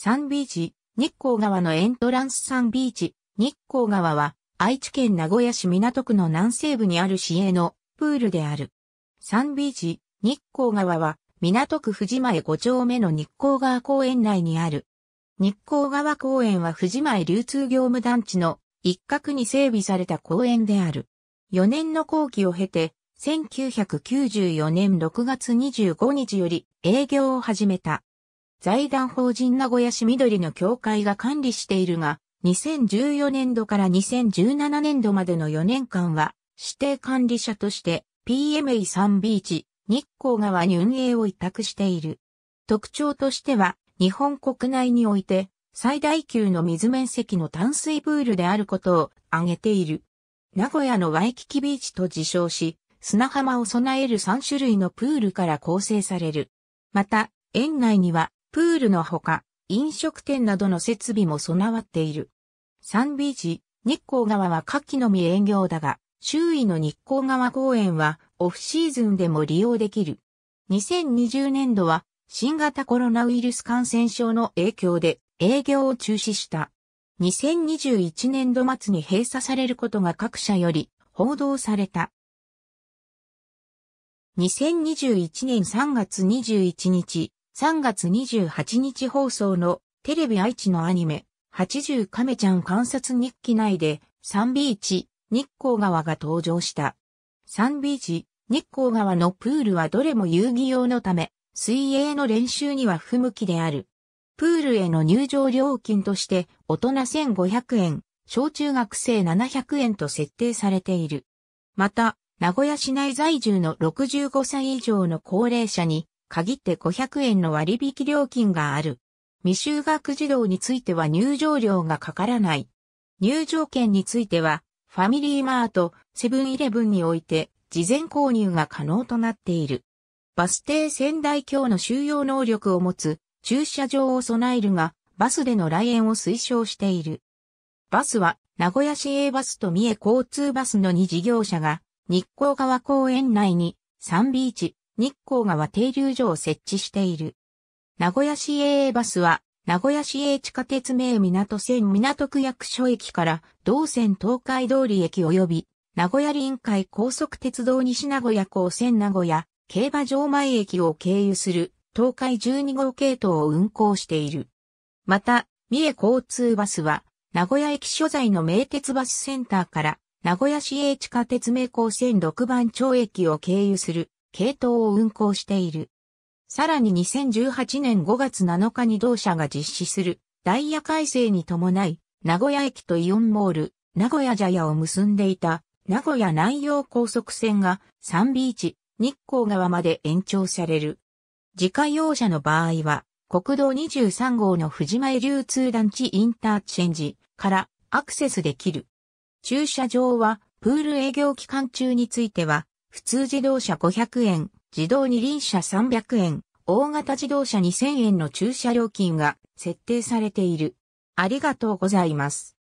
サンビーチ、日光川のエントランスサンビーチ、日光川は愛知県名古屋市港区の南西部にある市営のプールである。サンビーチ、日光川は港区藤前5丁目の日光川公園内にある。日光川公園は藤前流通業務団地の一角に整備された公園である。4年の後期を経て、1994年6月25日より営業を始めた。財団法人名古屋市緑の協会が管理しているが、2014年度から2017年度までの4年間は、指定管理者として PMA 3ビーチ、日光川に運営を委託している。特徴としては、日本国内において、最大級の水面積の淡水プールであることを挙げている。名古屋のワイキキビーチと自称し、砂浜を備える3種類のプールから構成される。また、園内にはプールのほか、飲食店などの設備も備わっている。サンビーチ、日光川は夏季のみ営業だが、周囲の日光川公園はオフシーズンでも利用できる。2020年度は新型コロナウイルス感染症の影響で営業を中止した。2021年度末に閉鎖されることが各社より報道された。2021年3月21日、3月28日放送のテレビ愛知のアニメ、80亀ちゃん観察日記内で、サンビーチ、日光川が登場した。サンビーチ、日光川のプールはどれも遊戯用のため、水泳の練習には不向きである。プールへの入場料金として、大人1500円、小中学生700円と設定されている。また、名古屋市内在住の65歳以上の高齢者に、限って500円の割引料金がある。未就学児童については入場料がかからない。入場券については、ファミリーマート、セブンイレブンにおいて、事前購入が可能となっている。バス停仙台橋の収容能力を持つ、駐車場を備えるが、バスでの来園を推奨している。バスは、名古屋市営バスと三重交通バスの2事業者が、日光川公園内に、サンビーチ、日光川停留所を設置している。名古屋市営バスは、名古屋市営地下鉄名港線港区役所駅から同線東海通り駅及び、名古屋臨海高速鉄道西名古屋港線名古屋、競馬場前駅を経由する東海12号系統を運行している。また、三重交通バスは、名古屋駅所在の名鉄バスセンターから、名古屋市営地下鉄名高線6番町駅を経由する系統を運行している。さらに2018年5月7日に同社が実施するダイヤ改正に伴い、名古屋駅とイオンモール、名古屋ジャヤを結んでいた名古屋南洋高速線がサンビーチ、日光川まで延長される。自家用車の場合は、国道23号の藤前流通団地インターチェンジからアクセスできる。駐車場はプール営業期間中については普通自動車500円、自動二輪車300円、大型自動車2000円の駐車料金が設定されている。ありがとうございます。